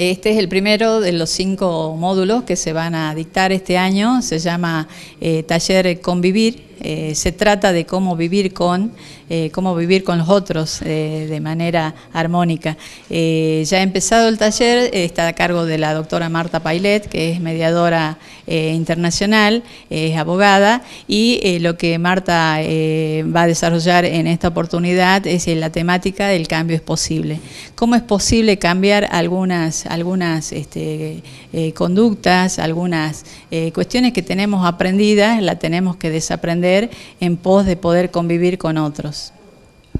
Este es el primero de los cinco módulos que se van a dictar este año, se llama eh, Taller Convivir, eh, se trata de cómo vivir con, eh, cómo vivir con los otros de manera armónica. ya ha empezado el taller, está a cargo de la doctora Marta Pailet, que es mediadora internacional, es abogada, y lo que Marta va a desarrollar en esta oportunidad es la temática del cambio es posible. ¿Cómo es posible cambiar algunas, algunas este, eh, conductas, algunas eh, cuestiones que tenemos aprendidas, la tenemos que desaprender en pos de poder convivir con otros.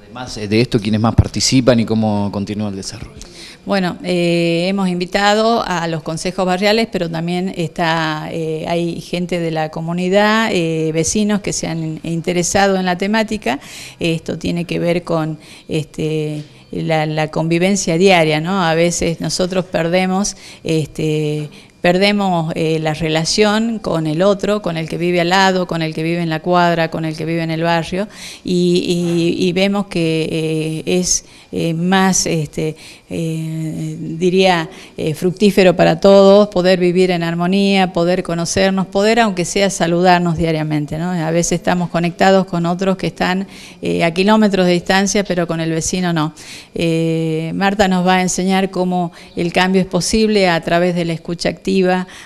Además eh, de esto, ¿quiénes más participan y cómo continúa el desarrollo? Bueno, hemos invitado a los consejos barriales, pero también está, hay gente de la comunidad, vecinos que se han interesado en la temática. Esto tiene que ver con... Este, la, convivencia diaria, ¿no? A veces nosotros perdemos este, Perdemos eh, la relación con el otro, con el que vive al lado, con el que vive en la cuadra, con el que vive en el barrio, y, vemos que eh, es eh, más, este, diría, fructífero para todos poder vivir en armonía, poder conocernos, poder, aunque sea, saludarnos diariamente. A veces estamos conectados con otros que están a kilómetros de distancia, pero con el vecino no. Marta nos va a enseñar cómo el cambio es posible a través de la escucha activa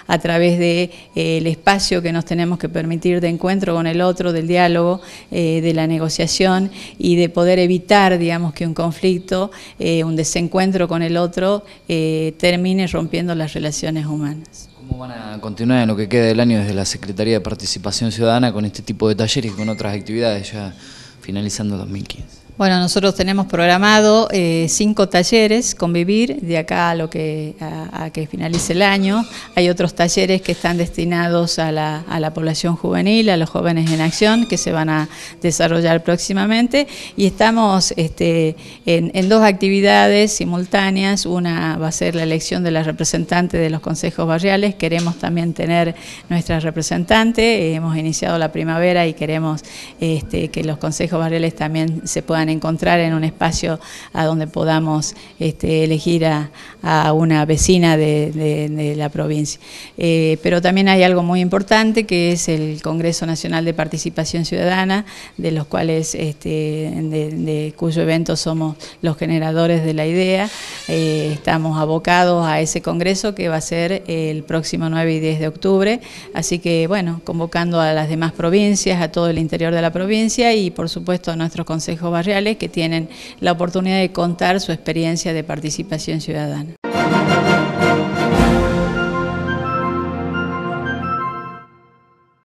a través del eh, espacio que nos tenemos que permitir de encuentro con el otro, del diálogo, eh, de la negociación y de poder evitar, digamos, que un conflicto, eh, un desencuentro con el otro termine rompiendo las relaciones humanas. ¿Cómo van a continuar en lo que queda del año desde la Secretaría de Participación Ciudadana con este tipo de talleres y con otras actividades ya finalizando 2015? Bueno, nosotros tenemos programado eh, cinco talleres, convivir, de acá a, lo que, a, que finalice el año. Hay otros talleres que están destinados a la, población juvenil, a los jóvenes en acción, que se van a desarrollar próximamente. Y estamos este, en, dos actividades simultáneas. Una va a ser la elección de la representante de los consejos barriales. Queremos también tener nuestra representante. Hemos iniciado la primavera y queremos este, que los consejos barriales también se puedan encontrar en un espacio a donde podamos este, elegir a, una vecina de, la provincia. Eh, pero también hay algo muy importante que es el Congreso Nacional de Participación Ciudadana, de los cuales, este, de cuyo evento somos los generadores de la idea. Eh, estamos abocados a ese congreso que va a ser el próximo 9 y 10 de octubre. Así que, bueno, convocando a las demás provincias, a todo el interior de la provincia y, por supuesto, a nuestros consejos barriales que tienen la oportunidad de contar su experiencia de participación ciudadana.